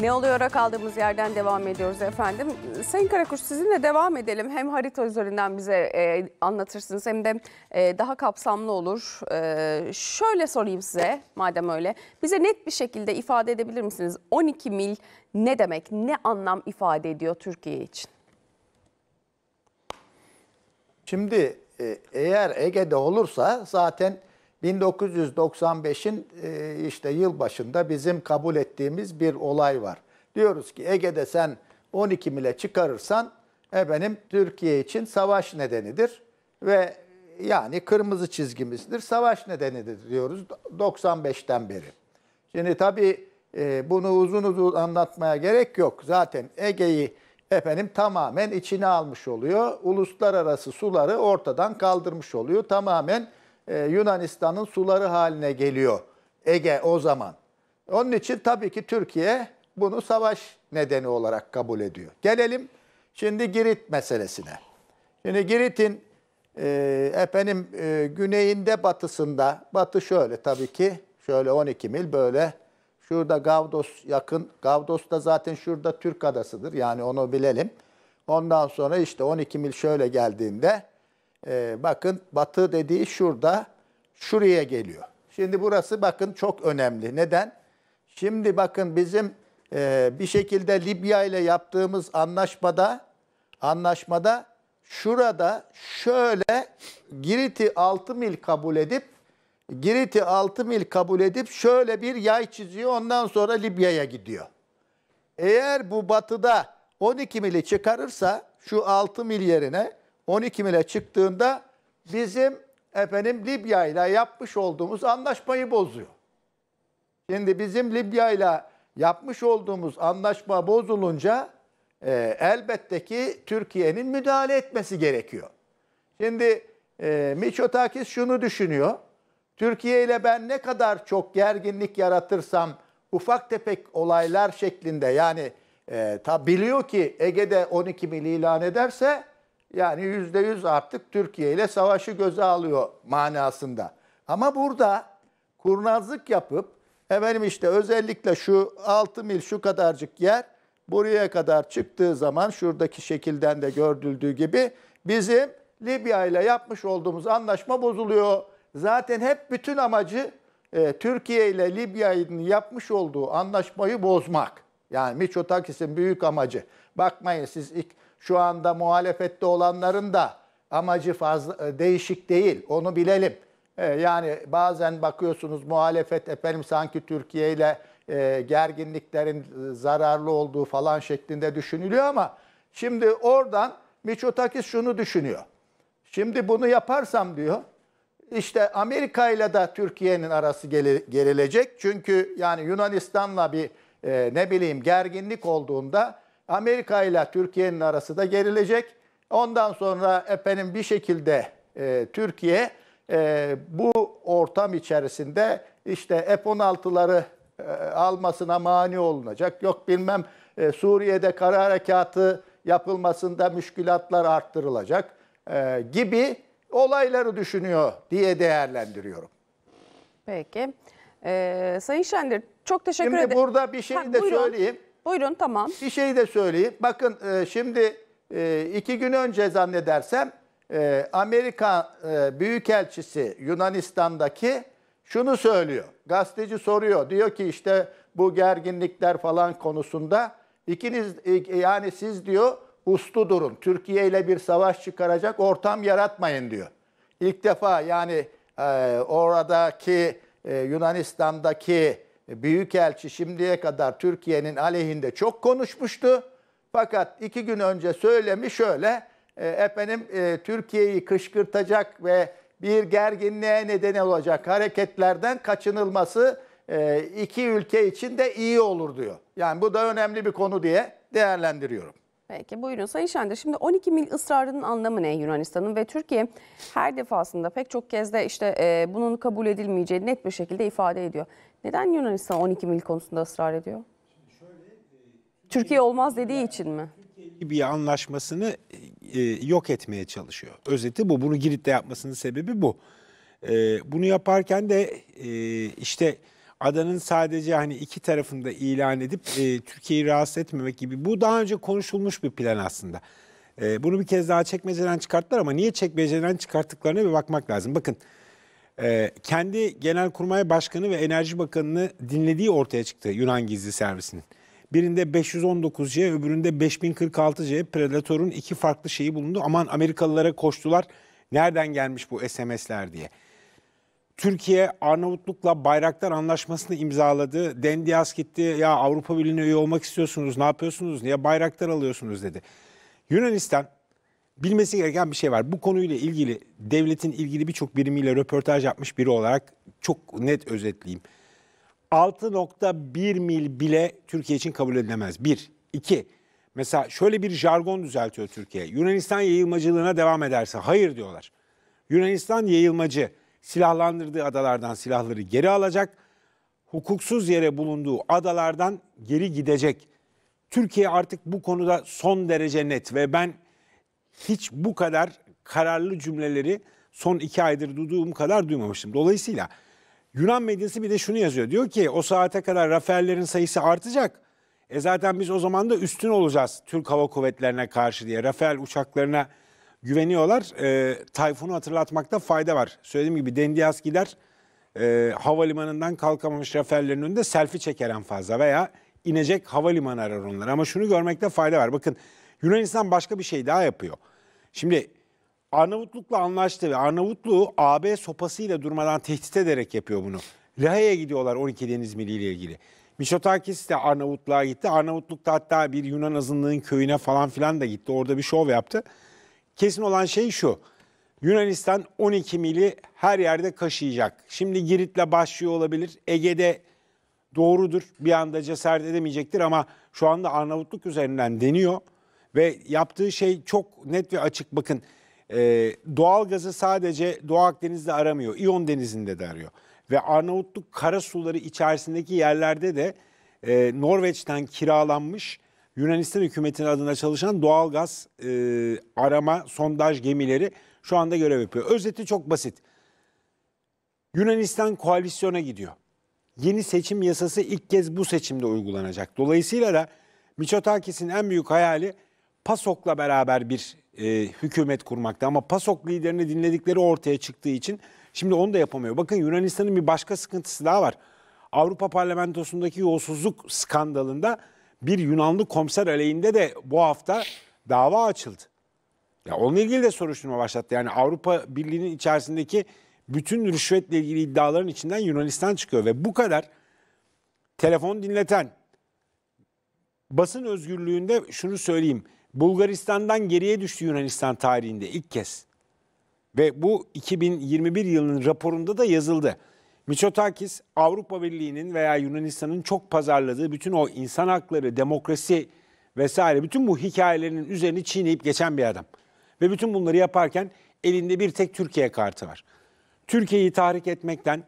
Ne oluyor kaldığımız yerden devam ediyoruz efendim. Sayın Karakuş sizinle devam edelim. Hem harita üzerinden bize e, anlatırsınız hem de e, daha kapsamlı olur. E, şöyle sorayım size madem öyle. Bize net bir şekilde ifade edebilir misiniz? 12 mil ne demek, ne anlam ifade ediyor Türkiye için? Şimdi e, eğer Ege'de olursa zaten 1995'in e, işte yılbaşında bizim kabul ettiğimiz bir olay var. Diyoruz ki Ege'de sen 12 mile çıkarırsan efendim Türkiye için savaş nedenidir ve yani kırmızı çizgimizdir, savaş nedenidir diyoruz 95'ten beri. Şimdi tabii e, bunu uzun uzun anlatmaya gerek yok. Zaten Ege'yi efendim tamamen içine almış oluyor. Uluslararası suları ortadan kaldırmış oluyor. Tamamen e, Yunanistan'ın suları haline geliyor Ege o zaman. Onun için tabii ki Türkiye bunu savaş nedeni olarak kabul ediyor. Gelelim şimdi Girit meselesine. Şimdi Girit'in e, efendim e, güneyinde batısında, batı şöyle tabii ki şöyle 12 mil böyle şurada Gavdos yakın. Gavdos da zaten şurada Türk adasıdır yani onu bilelim. Ondan sonra işte 12 mil şöyle geldiğinde e, bakın batı dediği şurada, şuraya geliyor. Şimdi burası bakın çok önemli. Neden? Şimdi bakın bizim e, bir şekilde Libya ile yaptığımız anlaşmada anlaşmada şurada şöyle Girit'i 6 mil kabul edip Girit'i 6 mil kabul edip şöyle bir yay çiziyor ondan sonra Libya'ya gidiyor. Eğer bu batıda 12 mili çıkarırsa şu 6 mil yerine 12 mile çıktığında bizim efendim Libya ile yapmış olduğumuz anlaşmayı bozuyor. Şimdi bizim Libya ile yapmış olduğumuz anlaşma bozulunca e, elbette ki Türkiye'nin müdahale etmesi gerekiyor. Şimdi e, Miçotakis şunu düşünüyor. Türkiye ile ben ne kadar çok gerginlik yaratırsam ufak tefek olaylar şeklinde yani e, ta biliyor ki Ege'de 12 mil ilan ederse yani yüzde yüz artık Türkiye ile savaşı göze alıyor manasında. Ama burada kurnazlık yapıp efendim işte özellikle şu 6 mil şu kadarcık yer buraya kadar çıktığı zaman şuradaki şekilden de gördüldüğü gibi bizim Libya ile yapmış olduğumuz anlaşma bozuluyor. Zaten hep bütün amacı e, Türkiye ile Libya'nın yapmış olduğu anlaşmayı bozmak. Yani Miçotakis'in büyük amacı. Bakmayın siz ilk şu anda muhalefette olanların da amacı fazla e, değişik değil. Onu bilelim. E, yani bazen bakıyorsunuz muhalefet efendim sanki Türkiye ile e, gerginliklerin zararlı olduğu falan şeklinde düşünülüyor ama şimdi oradan Miçotakis şunu düşünüyor. Şimdi bunu yaparsam diyor işte Amerika ile de Türkiye'nin arası gerilecek. Çünkü yani Yunanistan'la bir ne bileyim gerginlik olduğunda Amerika ile Türkiye'nin arası da gerilecek. Ondan sonra efendim bir şekilde e, Türkiye e, bu ortam içerisinde işte F-16'ları e, almasına mani olunacak. Yok bilmem e, Suriye'de kara harekatı yapılmasında müşkülatlar arttırılacak e, gibi olayları düşünüyor diye değerlendiriyorum. Peki. Ee, Sayın Şendir çok teşekkür ederim. Şimdi burada bir şey de buyurun. söyleyeyim. Buyurun tamam. Bir şey de söyleyeyim. Bakın e, şimdi e, iki gün önce zannedersem e, Amerika e, Büyükelçisi Yunanistan'daki şunu söylüyor. Gazeteci soruyor. Diyor ki işte bu gerginlikler falan konusunda ikiniz e, yani siz diyor uslu durun. Türkiye ile bir savaş çıkaracak ortam yaratmayın diyor. İlk defa yani e, oradaki e, Yunanistan'daki e, Büyükelçi şimdiye kadar Türkiye'nin aleyhinde çok konuşmuştu. Fakat iki gün önce söylemi şöyle, e, efendim e, Türkiye'yi kışkırtacak ve bir gerginliğe neden olacak hareketlerden kaçınılması iki ülke için de iyi olur diyor. Yani bu da önemli bir konu diye değerlendiriyorum. Peki buyurun Sayın Şendir. Şimdi 12 mil ısrarının anlamı ne Yunanistan'ın ve Türkiye her defasında pek çok kez de işte e, bunun kabul edilmeyeceği net bir şekilde ifade ediyor. Neden Yunanistan 12 mil konusunda ısrar ediyor? E, Türkiye, olmaz dediği için mi? Türkiye gibi anlaşmasını e, yok etmeye çalışıyor. Özeti bu. Bunu Girit'te yapmasının sebebi bu. E, bunu yaparken de e, işte adanın sadece hani iki tarafında ilan edip e, Türkiye'yi rahatsız etmemek gibi. Bu daha önce konuşulmuş bir plan aslında. E, bunu bir kez daha çekmeceden çıkarttılar ama niye çekmeceden çıkarttıklarına bir bakmak lazım. Bakın ee, kendi Genelkurmay Başkanı ve Enerji Bakanı'nı dinlediği ortaya çıktı Yunan gizli servisinin. Birinde 519C, öbüründe 5046C Predator'un iki farklı şeyi bulundu. Aman Amerikalılara koştular. Nereden gelmiş bu SMS'ler diye. Türkiye Arnavutluk'la Bayraktar Anlaşması'nı imzaladı. Dendias gitti. Ya Avrupa Birliği'ne üye olmak istiyorsunuz. Ne yapıyorsunuz? Niye Bayraktar alıyorsunuz dedi. Yunanistan bilmesi gereken bir şey var. Bu konuyla ilgili devletin ilgili birçok birimiyle röportaj yapmış biri olarak çok net özetleyeyim. 6.1 mil bile Türkiye için kabul edilemez. Bir. iki. Mesela şöyle bir jargon düzeltiyor Türkiye. Yunanistan yayılmacılığına devam ederse hayır diyorlar. Yunanistan yayılmacı silahlandırdığı adalardan silahları geri alacak. Hukuksuz yere bulunduğu adalardan geri gidecek. Türkiye artık bu konuda son derece net ve ben hiç bu kadar kararlı cümleleri son iki aydır duyduğum kadar duymamıştım. Dolayısıyla Yunan medyası bir de şunu yazıyor. Diyor ki o saate kadar Rafael'lerin sayısı artacak. E zaten biz o zaman da üstün olacağız Türk Hava Kuvvetlerine karşı diye. Rafael uçaklarına güveniyorlar. E, Tayfun'u hatırlatmakta fayda var. Söylediğim gibi Dendias gider e, havalimanından kalkamamış Rafael'lerin önünde selfie çeker en fazla veya inecek havalimanı arar onlar. Ama şunu görmekte fayda var. Bakın Yunanistan başka bir şey daha yapıyor. Şimdi Arnavutluk'la anlaştı ve Arnavutluğu AB sopasıyla durmadan tehdit ederek yapıyor bunu. Lahey'e gidiyorlar 12 deniz miliyle ilgili. Mişotakis de Arnavutluğa gitti. Arnavutluk'ta hatta bir Yunan azınlığın köyüne falan filan da gitti. Orada bir şov yaptı. Kesin olan şey şu. Yunanistan 12 mili her yerde kaşıyacak. Şimdi Girit'le başlıyor olabilir. Ege'de doğrudur. Bir anda cesaret edemeyecektir ama şu anda Arnavutluk üzerinden deniyor. Ve yaptığı şey çok net ve açık. Bakın e, doğal gazı sadece Doğu Akdeniz'de aramıyor. İyon Denizi'nde de arıyor. Ve Arnavutluk kara suları içerisindeki yerlerde de e, Norveç'ten kiralanmış Yunanistan hükümetinin adına çalışan doğal gaz e, arama sondaj gemileri şu anda görev yapıyor. Özeti çok basit. Yunanistan koalisyona gidiyor. Yeni seçim yasası ilk kez bu seçimde uygulanacak. Dolayısıyla da Miçotakis'in en büyük hayali PASOK'la beraber bir e, hükümet kurmakta. Ama PASOK liderini dinledikleri ortaya çıktığı için şimdi onu da yapamıyor. Bakın Yunanistan'ın bir başka sıkıntısı daha var. Avrupa Parlamentosu'ndaki yolsuzluk skandalında bir Yunanlı komiser aleyhinde de bu hafta dava açıldı. Ya onunla ilgili de soruşturma başlattı. Yani Avrupa Birliği'nin içerisindeki bütün rüşvetle ilgili iddiaların içinden Yunanistan çıkıyor ve bu kadar telefon dinleten basın özgürlüğünde şunu söyleyeyim. Bulgaristan'dan geriye düştü Yunanistan tarihinde ilk kez. Ve bu 2021 yılının raporunda da yazıldı. Mitsotakis Avrupa Birliği'nin veya Yunanistan'ın çok pazarladığı bütün o insan hakları, demokrasi vesaire bütün bu hikayelerin üzerine çiğneyip geçen bir adam. Ve bütün bunları yaparken elinde bir tek Türkiye kartı var. Türkiye'yi tahrik etmekten,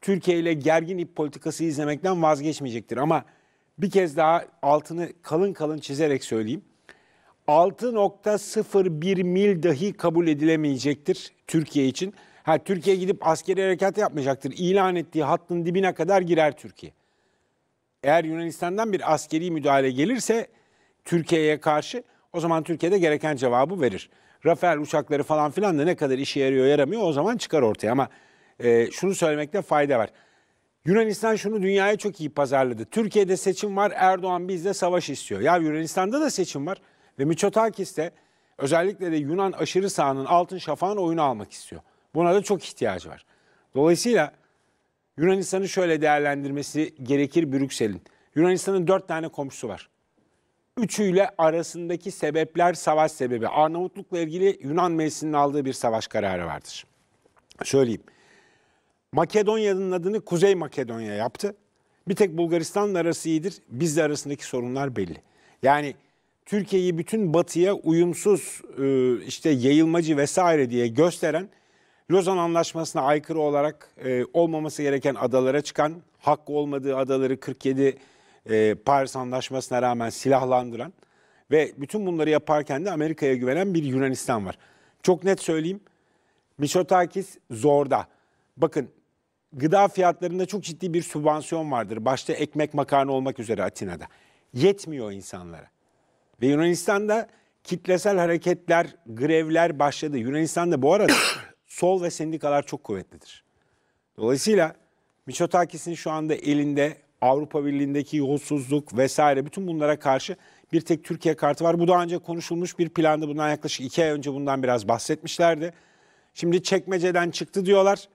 Türkiye ile gergin ip politikası izlemekten vazgeçmeyecektir. Ama bir kez daha altını kalın kalın çizerek söyleyeyim. 6.01 mil dahi kabul edilemeyecektir Türkiye için. Ha Türkiye gidip askeri harekat yapmayacaktır. İlan ettiği hattın dibine kadar girer Türkiye. Eğer Yunanistan'dan bir askeri müdahale gelirse Türkiye'ye karşı o zaman Türkiye'de gereken cevabı verir. Rafael uçakları falan filan da ne kadar işe yarıyor yaramıyor o zaman çıkar ortaya. Ama e, şunu söylemekte fayda var. Yunanistan şunu dünyaya çok iyi pazarladı. Türkiye'de seçim var Erdoğan bizde savaş istiyor. Ya Yunanistan'da da seçim var. Ve Miçotakis de özellikle de Yunan aşırı sahanın altın şafağın oyunu almak istiyor. Buna da çok ihtiyacı var. Dolayısıyla Yunanistan'ı şöyle değerlendirmesi gerekir Brüksel'in. Yunanistan'ın dört tane komşusu var. Üçüyle arasındaki sebepler savaş sebebi. Arnavutluk'la ilgili Yunan meclisinin aldığı bir savaş kararı vardır. Söyleyeyim. Makedonya'nın adını Kuzey Makedonya yaptı. Bir tek Bulgaristan'la arası iyidir. Bizle arasındaki sorunlar belli. Yani Türkiye'yi bütün batıya uyumsuz e, işte yayılmacı vesaire diye gösteren Lozan Anlaşması'na aykırı olarak e, olmaması gereken adalara çıkan, hakkı olmadığı adaları 47 e, Paris Anlaşması'na rağmen silahlandıran ve bütün bunları yaparken de Amerika'ya güvenen bir Yunanistan var. Çok net söyleyeyim, Misotakis zorda. Bakın gıda fiyatlarında çok ciddi bir sübvansiyon vardır. Başta ekmek makarna olmak üzere Atina'da. Yetmiyor insanlara. Ve Yunanistan'da kitlesel hareketler, grevler başladı. Yunanistan'da bu arada sol ve sendikalar çok kuvvetlidir. Dolayısıyla Mitsotakis'in şu anda elinde Avrupa Birliği'ndeki yolsuzluk vesaire bütün bunlara karşı bir tek Türkiye kartı var. Bu daha önce konuşulmuş bir plandı. bundan yaklaşık iki ay önce bundan biraz bahsetmişlerdi. Şimdi çekmeceden çıktı diyorlar.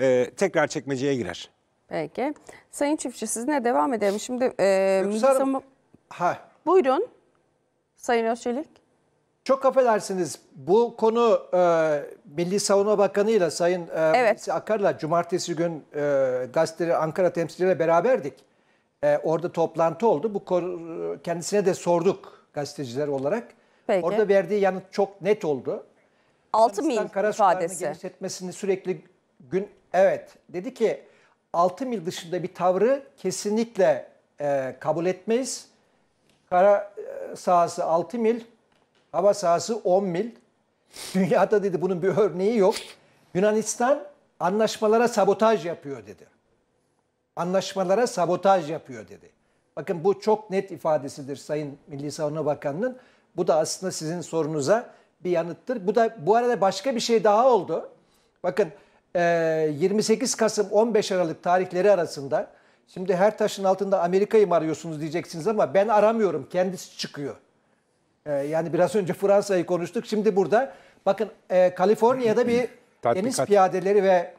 Ee, tekrar çekmeceye girer. Peki. Sayın Çiftçi sizinle devam edelim. Şimdi e, Milli Ha. Buyurun. Sayın Özçelik? Çok affedersiniz bu konu e, Milli Savunma Bakanı ile Sayın e, evet. Akar'la cumartesi gün e, gazeteleri Ankara temsilciyle beraberdik. E, orada toplantı oldu. Bu konu, kendisine de sorduk gazeteciler olarak. Peki. Orada verdiği yanıt çok net oldu. 6 mil ifadesi. genişletmesini sürekli gün evet dedi ki 6 mil dışında bir tavrı kesinlikle e, kabul etmeyiz Kara e, sahası 6 mil, hava sahası 10 mil. Dünyada dedi bunun bir örneği yok. Yunanistan anlaşmalara sabotaj yapıyor dedi. Anlaşmalara sabotaj yapıyor dedi. Bakın bu çok net ifadesidir Sayın Milli Savunma Bakanı'nın. Bu da aslında sizin sorunuza bir yanıttır. Bu da bu arada başka bir şey daha oldu. Bakın 28 e, Kasım 15 Aralık tarihleri arasında Şimdi her taşın altında Amerika'yı mı arıyorsunuz diyeceksiniz ama ben aramıyorum. Kendisi çıkıyor. Ee, yani biraz önce Fransa'yı konuştuk. Şimdi burada bakın e, Kaliforniya'da bir deniz piyadeleri ve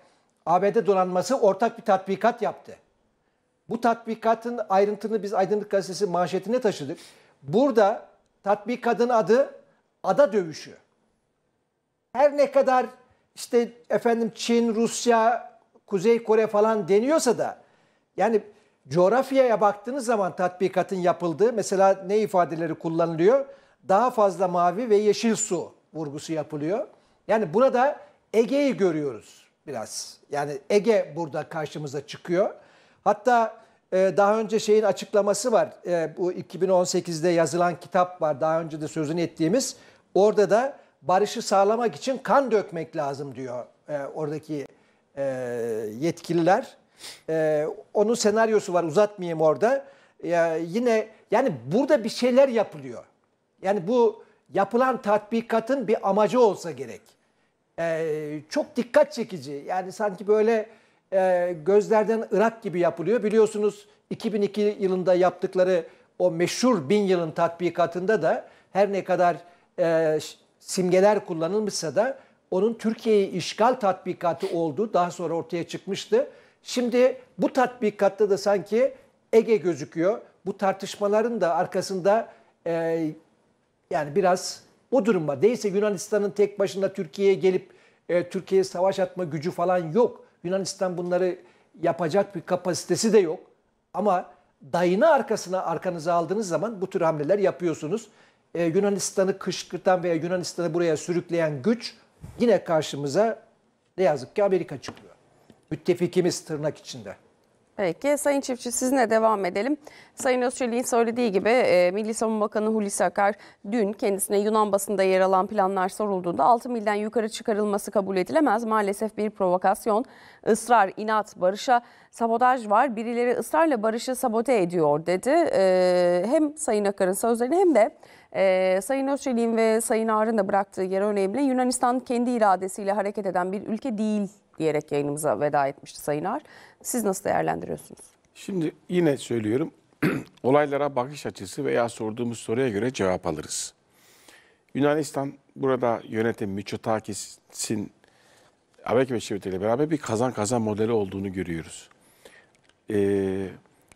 ABD donanması ortak bir tatbikat yaptı. Bu tatbikatın ayrıntını biz Aydınlık Gazetesi manşetine taşıdık. Burada tatbikatın adı ada dövüşü. Her ne kadar işte efendim Çin, Rusya, Kuzey Kore falan deniyorsa da yani coğrafyaya baktığınız zaman tatbikatın yapıldığı mesela ne ifadeleri kullanılıyor? Daha fazla mavi ve yeşil su vurgusu yapılıyor. Yani burada Ege'yi görüyoruz biraz. Yani Ege burada karşımıza çıkıyor. Hatta e, daha önce şeyin açıklaması var. E, bu 2018'de yazılan kitap var. Daha önce de sözünü ettiğimiz. Orada da barışı sağlamak için kan dökmek lazım diyor e, oradaki yetkililer. Ee, onun senaryosu var uzatmayayım orada. Ee, yine yani burada bir şeyler yapılıyor. Yani bu yapılan tatbikatın bir amacı olsa gerek. Ee, çok dikkat çekici. Yani sanki böyle e, gözlerden Irak gibi yapılıyor. Biliyorsunuz 2002 yılında yaptıkları o meşhur bin yılın tatbikatında da her ne kadar e, simgeler kullanılmışsa da onun Türkiye'yi işgal tatbikatı olduğu daha sonra ortaya çıkmıştı. Şimdi bu tatbikatta da sanki Ege gözüküyor. Bu tartışmaların da arkasında e, yani biraz o durumda. Değilse Yunanistan'ın tek başına Türkiye'ye gelip e, Türkiye'ye savaş atma gücü falan yok. Yunanistan bunları yapacak bir kapasitesi de yok. Ama dayını arkasına arkanıza aldığınız zaman bu tür hamleler yapıyorsunuz. Ee, Yunanistan'ı kışkırtan veya Yunanistan'ı buraya sürükleyen güç yine karşımıza ne yazık ki Amerika çıkıyor müttefikimiz tırnak içinde. Peki Sayın Çiftçi sizinle devam edelim. Sayın Özçelik'in söylediği gibi e, Milli Savunma Bakanı Hulusi Akar dün kendisine Yunan basında yer alan planlar sorulduğunda 6 milden yukarı çıkarılması kabul edilemez. Maalesef bir provokasyon, ısrar, inat, barışa sabotaj var. Birileri ısrarla barışı sabote ediyor dedi. E, hem Sayın Akar'ın sözlerini hem de ee, Sayın Özçelik'in ve Sayın Ağar'ın da bıraktığı yer önemli. Yunanistan kendi iradesiyle hareket eden bir ülke değil diyerek yayınımıza veda etmişti Sayın Ar. Siz nasıl değerlendiriyorsunuz? Şimdi yine söylüyorum olaylara bakış açısı veya sorduğumuz soruya göre cevap alırız. Yunanistan burada yönetim Mitsotakis'in Amerika Birleşik Devletleri ile beraber bir kazan kazan modeli olduğunu görüyoruz. Ee,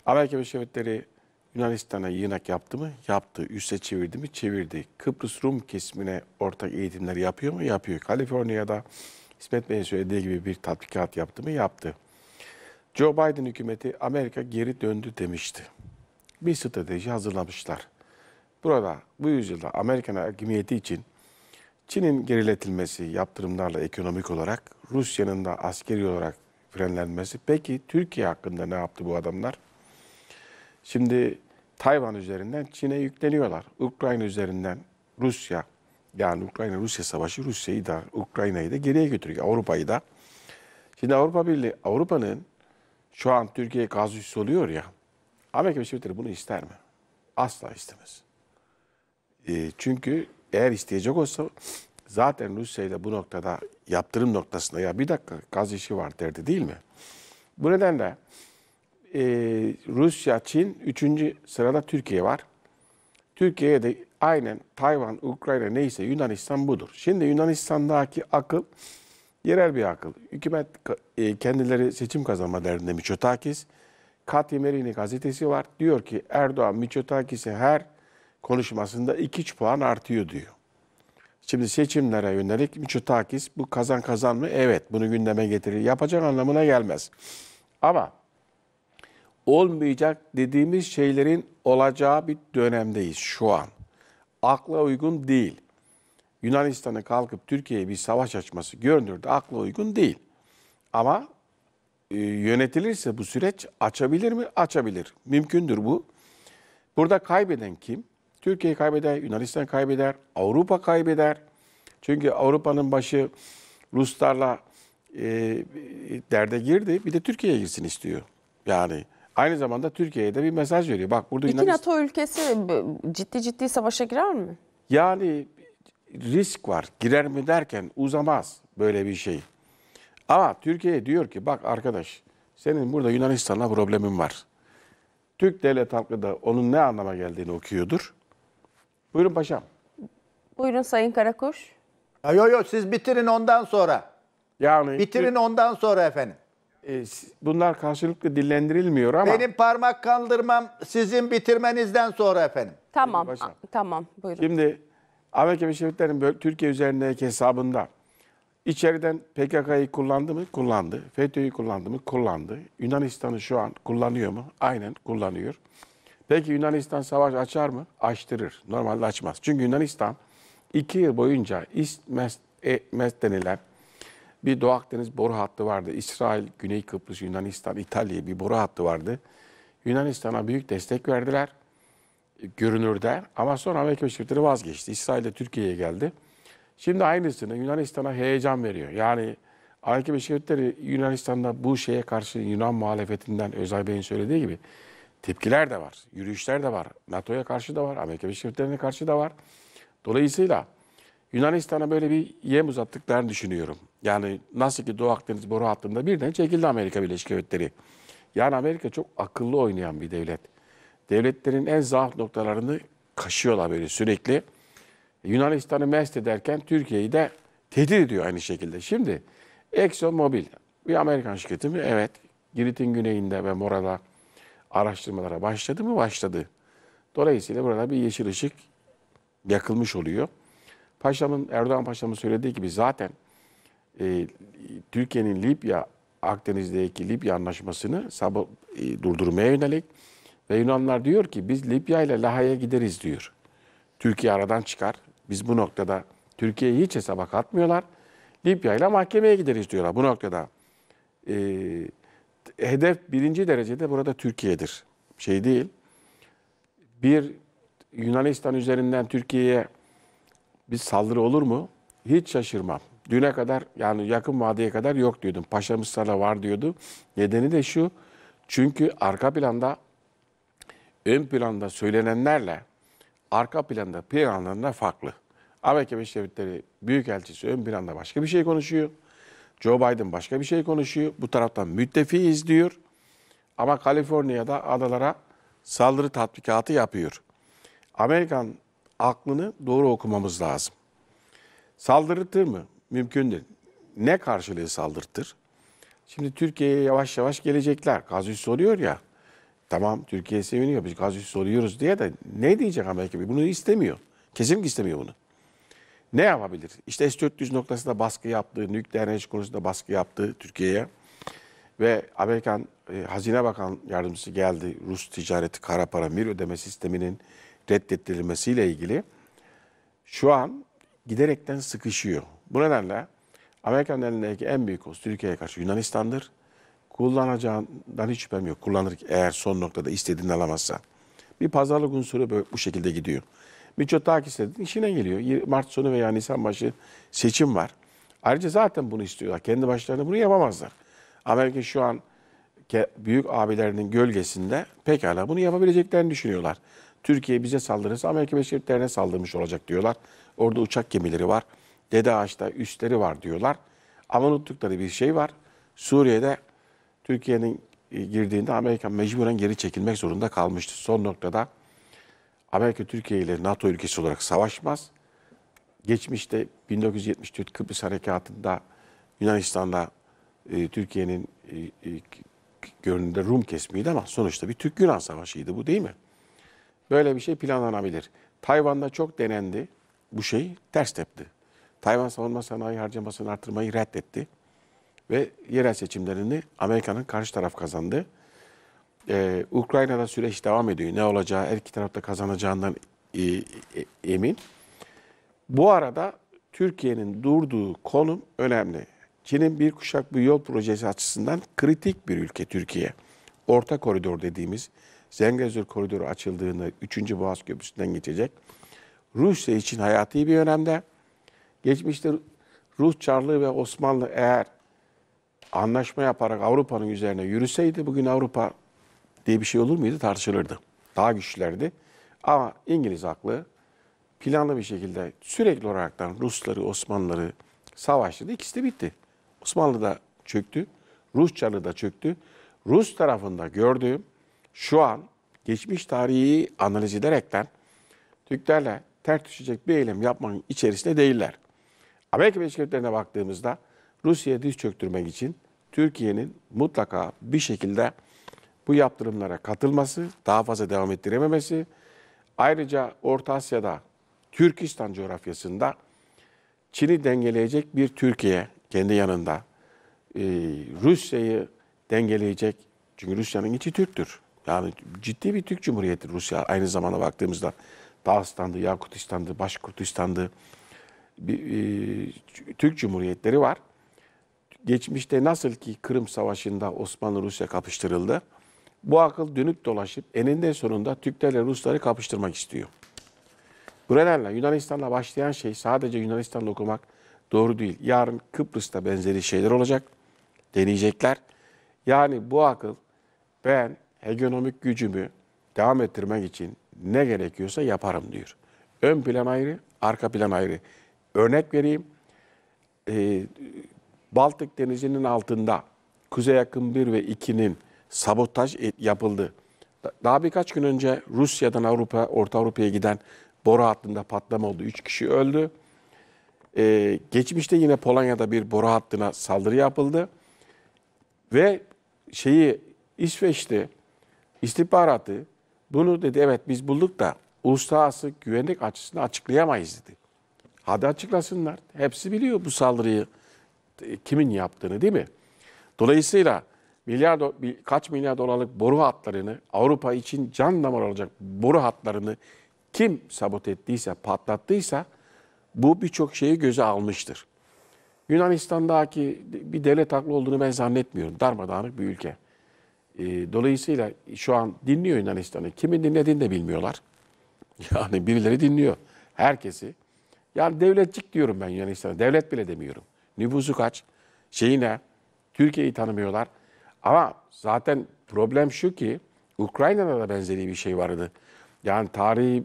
Amerika Birleşik Yunanistan'a yığınak yaptı mı? Yaptı. Üste çevirdi mi? Çevirdi. Kıbrıs Rum kesimine ortak eğitimler yapıyor mu? Yapıyor. Kaliforniya'da İsmet Bey'in söylediği gibi bir tatbikat yaptı mı? Yaptı. Joe Biden hükümeti Amerika geri döndü demişti. Bir strateji hazırlamışlar. Burada bu yüzyılda Amerikan hakimiyeti için Çin'in geriletilmesi yaptırımlarla ekonomik olarak, Rusya'nın da askeri olarak frenlenmesi. Peki Türkiye hakkında ne yaptı bu adamlar? Şimdi Tayvan üzerinden Çin'e yükleniyorlar. Ukrayna üzerinden Rusya, yani Ukrayna-Rusya savaşı Rusya'yı da Ukrayna'yı da geriye götürüyor. Avrupa'yı da. Şimdi Avrupa Birliği, Avrupa'nın şu an Türkiye'ye gaz üssü oluyor ya. Amerika Birleşik Devletleri bunu ister mi? Asla istemez. E, çünkü eğer isteyecek olsa zaten Rusya ile bu noktada yaptırım noktasında ya bir dakika gaz işi var derdi değil mi? Bu nedenle e, Rusya, Çin, üçüncü sırada Türkiye var. Türkiye'ye de Aynen Tayvan, Ukrayna neyse Yunanistan budur. Şimdi Yunanistan'daki akıl yerel bir akıl. Hükümet e, kendileri seçim kazanma derdinde Miçotakis. Katimerini gazetesi var. Diyor ki Erdoğan Miçotakis'e her konuşmasında 2-3 puan artıyor diyor. Şimdi seçimlere yönelik Miçotakis bu kazan kazan mı? Evet bunu gündeme getirir. Yapacak anlamına gelmez. Ama olmayacak dediğimiz şeylerin olacağı bir dönemdeyiz şu an akla uygun değil. Yunanistan'ı kalkıp Türkiye'ye bir savaş açması görünürde akla uygun değil. Ama e, yönetilirse bu süreç açabilir mi? Açabilir. Mümkündür bu. Burada kaybeden kim? Türkiye kaybeder, Yunanistan kaybeder, Avrupa kaybeder. Çünkü Avrupa'nın başı Ruslarla e, e derde girdi. Bir de Türkiye'ye girsin istiyor. Yani aynı zamanda Türkiye'ye de bir mesaj veriyor. Bak burada İki Yunanistan... NATO ülkesi ciddi ciddi savaşa girer mi? Yani risk var. Girer mi derken uzamaz böyle bir şey. Ama Türkiye diyor ki bak arkadaş senin burada Yunanistan'la problemin var. Türk devlet halkı da onun ne anlama geldiğini okuyordur. Buyurun paşam. Buyurun Sayın Karakuş. Yok yok siz bitirin ondan sonra. Yani bitirin ondan sonra efendim. Ee, bunlar karşılıklı dillendirilmiyor ama... Benim parmak kaldırmam sizin bitirmenizden sonra efendim. Tamam, tamam buyurun. Şimdi Amerika Birleşik Devletleri'nin Türkiye üzerindeki hesabında içeriden PKK'yı kullandı mı? Kullandı. FETÖ'yü kullandı mı? Kullandı. Yunanistan'ı şu an kullanıyor mu? Aynen kullanıyor. Peki Yunanistan savaş açar mı? Açtırır. Normalde açmaz. Çünkü Yunanistan iki yıl boyunca İSMES e, MES denilen bir Doğu Akdeniz boru hattı vardı. İsrail, Güney Kıbrıs, Yunanistan, İtalya bir boru hattı vardı. Yunanistan'a büyük destek verdiler. E, görünürde. Ama sonra Amerika şirketleri vazgeçti. İsrail de Türkiye'ye geldi. Şimdi aynısını Yunanistan'a heyecan veriyor. Yani Amerika şirketleri Yunanistan'da bu şeye karşı Yunan muhalefetinden Özay Bey'in söylediği gibi tepkiler de var, yürüyüşler de var. NATO'ya karşı da var, Amerika şirketlerine karşı da var. Dolayısıyla Yunanistan'a böyle bir yem uzattıklarını düşünüyorum. Yani nasıl ki Doğu Akdeniz boru hattında birden çekildi Amerika Birleşik Devletleri. Yani Amerika çok akıllı oynayan bir devlet. Devletlerin en zaaf noktalarını kaşıyorlar böyle sürekli. Yunanistan'ı mest ederken Türkiye'yi de tehdit ediyor aynı şekilde. Şimdi Exxon Mobil bir Amerikan şirketi mi? Evet. Girit'in güneyinde ve Morala araştırmalara başladı mı? Başladı. Dolayısıyla burada bir yeşil ışık yakılmış oluyor. Paşamın, Erdoğan Paşam'ın söylediği gibi zaten e, Türkiye'nin Libya, Akdeniz'deki Libya anlaşmasını sabı, e, durdurmaya yönelik ve Yunanlar diyor ki biz Libya ile Laha'ya gideriz diyor. Türkiye aradan çıkar. Biz bu noktada Türkiye'yi hiç hesaba katmıyorlar. Libya ile mahkemeye gideriz diyorlar bu noktada. E, hedef birinci derecede burada Türkiye'dir. Şey değil. Bir Yunanistan üzerinden Türkiye'ye bir saldırı olur mu? Hiç şaşırmam. Düne kadar yani yakın vadeye kadar yok diyordum. Paşa Mısır'la var diyordu. Nedeni de şu. Çünkü arka planda ön planda söylenenlerle arka planda planlarında farklı. Amerika Birleşik Devletleri Büyükelçisi ön planda başka bir şey konuşuyor. Joe Biden başka bir şey konuşuyor. Bu taraftan müttefiyiz diyor. Ama Kaliforniya'da adalara saldırı tatbikatı yapıyor. Amerikan aklını doğru okumamız lazım. Saldırtır mı? mümkün değil. Ne karşılığı saldırtır? Şimdi Türkiye'ye yavaş yavaş gelecekler. Gazi soruyor ya. Tamam Türkiye seviniyor biz gazi soruyoruz diye de ne diyecek Amerika? Bunu istemiyor. Kesinlikle istemiyor bunu. Ne yapabilir? İşte S-400 noktasında baskı yaptığı, nükleer enerji konusunda baskı yaptığı Türkiye'ye ve Amerikan e, Hazine Bakan Yardımcısı geldi. Rus ticareti kara para mir ödeme sisteminin reddettirilmesiyle ilgili şu an giderekten sıkışıyor. Bu nedenle Amerika'nın elindeki en büyük koz Türkiye'ye karşı Yunanistan'dır. Kullanacağından hiç şüphem yok. Kullanır eğer son noktada istediğini alamazsa. Bir pazarlık unsuru böyle, bu şekilde gidiyor. Birçok daha de işine geliyor. Mart sonu veya Nisan başı seçim var. Ayrıca zaten bunu istiyorlar. Kendi başlarına bunu yapamazlar. Amerika şu an büyük abilerinin gölgesinde pekala bunu yapabileceklerini düşünüyorlar. Türkiye bize saldırırsa Amerika Birleşik Devletleri'ne saldırmış olacak diyorlar. Orada uçak gemileri var. Dede Ağaç'ta üstleri var diyorlar. Ama unuttukları bir şey var. Suriye'de Türkiye'nin e, girdiğinde Amerika mecburen geri çekilmek zorunda kalmıştı. Son noktada Amerika Türkiye ile NATO ülkesi olarak savaşmaz. Geçmişte 1974 Kıbrıs Harekatı'nda Yunanistan'da e, Türkiye'nin e, e, görünümde Rum kesmiydi ama sonuçta bir Türk-Yunan savaşıydı bu değil mi? Böyle bir şey planlanabilir. Tayvan'da çok denendi. Bu şey ters tepti. Tayvan savunma sanayi harcamasını artırmayı reddetti. Ve yerel seçimlerini Amerika'nın karşı taraf kazandı. Ee, Ukrayna'da süreç devam ediyor. Ne olacağı her iki tarafta kazanacağından e, e, emin. Bu arada Türkiye'nin durduğu konum önemli. Çin'in bir kuşak bir yol projesi açısından kritik bir ülke Türkiye. Orta koridor dediğimiz Zengezur koridoru açıldığında 3. Boğaz Köprüsü'nden geçecek. Rusya için hayati bir önemde. Geçmişte Rus Çarlığı ve Osmanlı eğer anlaşma yaparak Avrupa'nın üzerine yürüseydi bugün Avrupa diye bir şey olur muydu tartışılırdı. Daha güçlülerdi. Ama İngiliz aklı planlı bir şekilde sürekli olaraktan Rusları, Osmanlıları savaştırdı. İkisi de bitti. Osmanlı da çöktü. Rus Çarlığı da çöktü. Rus tarafında gördüğüm şu an geçmiş tarihi analiz ederekten Türklerle ters düşecek bir eylem yapmanın içerisinde değiller. Amerika Birleşik Devletleri'ne baktığımızda Rusya'ya diz çöktürmek için Türkiye'nin mutlaka bir şekilde bu yaptırımlara katılması, daha fazla devam ettirememesi, ayrıca Orta Asya'da, Türkistan coğrafyasında Çin'i dengeleyecek bir Türkiye kendi yanında, e, Rusya'yı dengeleyecek, çünkü Rusya'nın içi Türk'tür. Yani ciddi bir Türk Cumhuriyeti Rusya aynı zamana baktığımızda. Dağıstan'dı, Yakutistan'dı, Başkurtistan'dı, bir, e, Türk Cumhuriyetleri var. Geçmişte nasıl ki Kırım Savaşı'nda Osmanlı-Rusya kapıştırıldı. Bu akıl dönüp dolaşıp eninde sonunda Türklerle Rusları kapıştırmak istiyor. Buralarla Yunanistan'la başlayan şey sadece Yunanistan'la okumak doğru değil. Yarın Kıbrıs'ta benzeri şeyler olacak. Deneyecekler. Yani bu akıl ben hegemonik gücümü devam ettirmek için ne gerekiyorsa yaparım diyor. Ön plan ayrı, arka plan ayrı. Örnek vereyim. E, Baltık Denizi'nin altında Kuzey Yakın 1 ve 2'nin sabotaj yapıldı. Daha birkaç gün önce Rusya'dan Avrupa, Orta Avrupa'ya giden boru hattında patlama oldu. 3 kişi öldü. Ee, geçmişte yine Polonya'da bir boru hattına saldırı yapıldı. Ve şeyi İsveç'te istihbaratı bunu dedi evet biz bulduk da uluslararası güvenlik açısından açıklayamayız dedi. Hadi açıklasınlar. Hepsi biliyor bu saldırıyı e, kimin yaptığını değil mi? Dolayısıyla milyar kaç milyar dolarlık boru hatlarını Avrupa için can damar olacak boru hatlarını kim sabot ettiyse, patlattıysa bu birçok şeyi göze almıştır. Yunanistan'daki bir devlet haklı olduğunu ben zannetmiyorum. Darmadağınık bir ülke. E, dolayısıyla şu an dinliyor Yunanistan'ı. Kimin dinlediğini de bilmiyorlar. Yani birileri dinliyor. Herkesi. Yani devletçik diyorum ben Yunanistan'a. Devlet bile demiyorum. Nüfusu kaç? Şeyi ne? Türkiye'yi tanımıyorlar. Ama zaten problem şu ki Ukrayna'da da benzeri bir şey vardı. Yani tarihi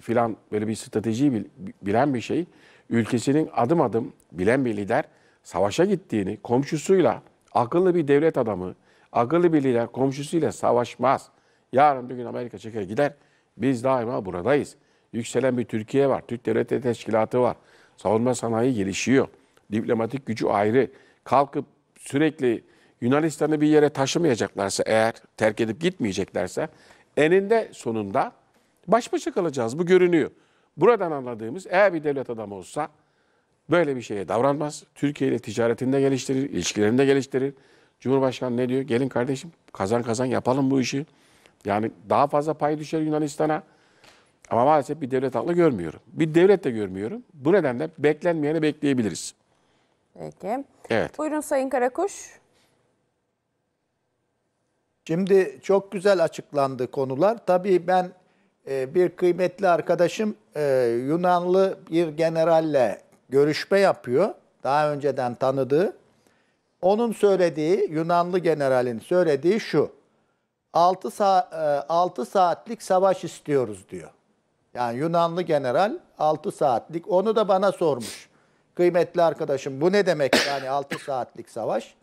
filan böyle bir strateji bilen bir şey. Ülkesinin adım adım bilen bir lider savaşa gittiğini komşusuyla akıllı bir devlet adamı, akıllı bir lider komşusuyla savaşmaz. Yarın bir gün Amerika çeker gider. Biz daima buradayız yükselen bir Türkiye var. Türk Devleti Teşkilatı var. Savunma sanayi gelişiyor. Diplomatik gücü ayrı. Kalkıp sürekli Yunanistan'ı bir yere taşımayacaklarsa eğer terk edip gitmeyeceklerse eninde sonunda baş başa kalacağız. Bu görünüyor. Buradan anladığımız eğer bir devlet adamı olsa böyle bir şeye davranmaz. Türkiye ile ticaretinde geliştirir, ilişkilerinde geliştirir. Cumhurbaşkanı ne diyor? Gelin kardeşim kazan kazan yapalım bu işi. Yani daha fazla pay düşer Yunanistan'a. Ama maalesef bir devlet aklı görmüyorum. Bir devlet de görmüyorum. Bu nedenle beklenmeyeni bekleyebiliriz. Peki. Evet. Buyurun Sayın Karakuş. Şimdi çok güzel açıklandı konular. Tabii ben e, bir kıymetli arkadaşım e, Yunanlı bir generalle görüşme yapıyor. Daha önceden tanıdığı. Onun söylediği, Yunanlı generalin söylediği şu. 6, sa 6 e, saatlik savaş istiyoruz diyor. Yani Yunanlı general 6 saatlik onu da bana sormuş. Kıymetli arkadaşım bu ne demek yani 6 saatlik savaş?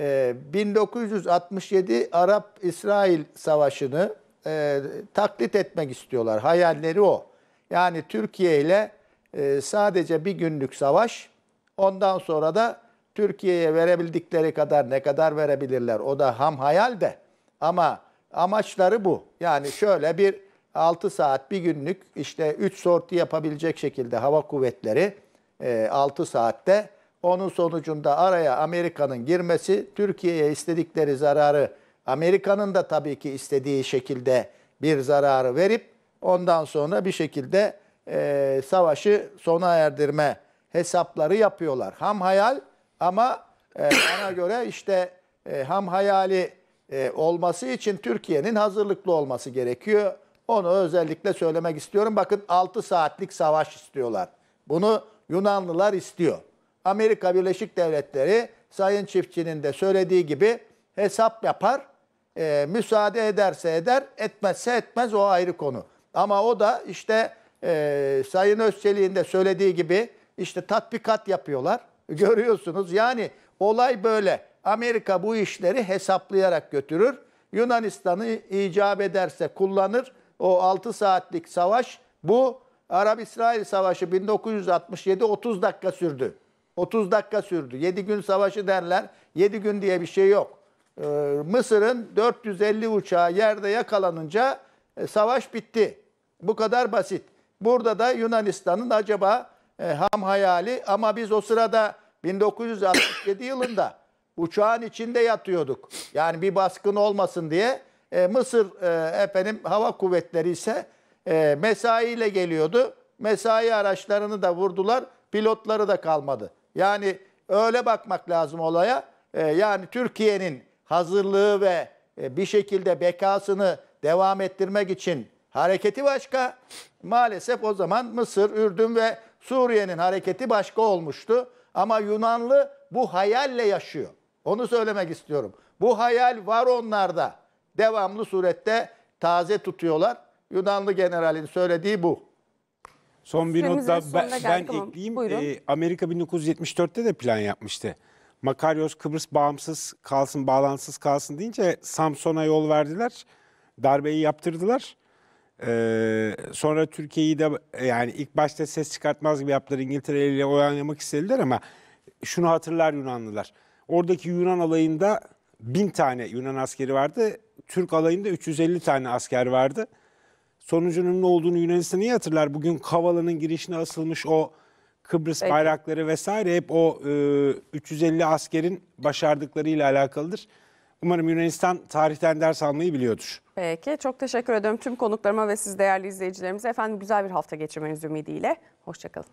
Ee, 1967 Arap-İsrail savaşını e, taklit etmek istiyorlar. Hayalleri o. Yani Türkiye ile e, sadece bir günlük savaş. Ondan sonra da Türkiye'ye verebildikleri kadar ne kadar verebilirler o da ham hayal de. Ama amaçları bu. Yani şöyle bir 6 saat bir günlük işte 3 sorti yapabilecek şekilde hava kuvvetleri e, 6 saatte onun sonucunda araya Amerika'nın girmesi Türkiye'ye istedikleri zararı Amerika'nın da tabii ki istediği şekilde bir zararı verip ondan sonra bir şekilde e, savaşı sona erdirme hesapları yapıyorlar. Ham hayal ama e, bana göre işte e, ham hayali e, olması için Türkiye'nin hazırlıklı olması gerekiyor. Onu özellikle söylemek istiyorum. Bakın 6 saatlik savaş istiyorlar. Bunu Yunanlılar istiyor. Amerika Birleşik Devletleri Sayın Çiftçi'nin de söylediği gibi hesap yapar. E, müsaade ederse eder, etmezse etmez o ayrı konu. Ama o da işte e, Sayın Özçelik'in de söylediği gibi işte tatbikat yapıyorlar. Görüyorsunuz yani olay böyle. Amerika bu işleri hesaplayarak götürür. Yunanistan'ı icap ederse kullanır o 6 saatlik savaş bu Arap-İsrail savaşı 1967 30 dakika sürdü. 30 dakika sürdü. 7 gün savaşı derler. 7 gün diye bir şey yok. Ee, Mısır'ın 450 uçağı yerde yakalanınca e, savaş bitti. Bu kadar basit. Burada da Yunanistan'ın acaba e, ham hayali ama biz o sırada 1967 yılında uçağın içinde yatıyorduk. Yani bir baskın olmasın diye e, Mısır e, efendim hava kuvvetleri ise e, mesaiyle geliyordu. Mesai araçlarını da vurdular. Pilotları da kalmadı. Yani öyle bakmak lazım olaya. E, yani Türkiye'nin hazırlığı ve e, bir şekilde bekasını devam ettirmek için hareketi başka. Maalesef o zaman Mısır, Ürdün ve Suriye'nin hareketi başka olmuştu. Ama Yunanlı bu hayalle yaşıyor. Onu söylemek istiyorum. Bu hayal var onlarda devamlı surette taze tutuyorlar. Yunanlı generalin söylediği bu. Son bir Süremizin not ben, ben tamam. ekleyeyim. E, Amerika 1974'te de plan yapmıştı. Makaryos Kıbrıs bağımsız kalsın, bağlantısız kalsın deyince Samson'a yol verdiler. Darbeyi yaptırdılar. Ee, sonra Türkiye'yi de yani ilk başta ses çıkartmaz gibi yaptılar. İngiltere ile oynamak istediler ama şunu hatırlar Yunanlılar. Oradaki Yunan alayında bin tane Yunan askeri vardı. Türk alayında 350 tane asker vardı. Sonucunun ne olduğunu Yunanistan iyi hatırlar. Bugün Kavala'nın girişine asılmış o Kıbrıs Peki. bayrakları vesaire hep o e, 350 askerin başardıklarıyla alakalıdır. Umarım Yunanistan tarihten ders almayı biliyordur. Peki çok teşekkür ederim tüm konuklarıma ve siz değerli izleyicilerimize. Efendim güzel bir hafta geçirmenizi ümidiyle. Hoşçakalın.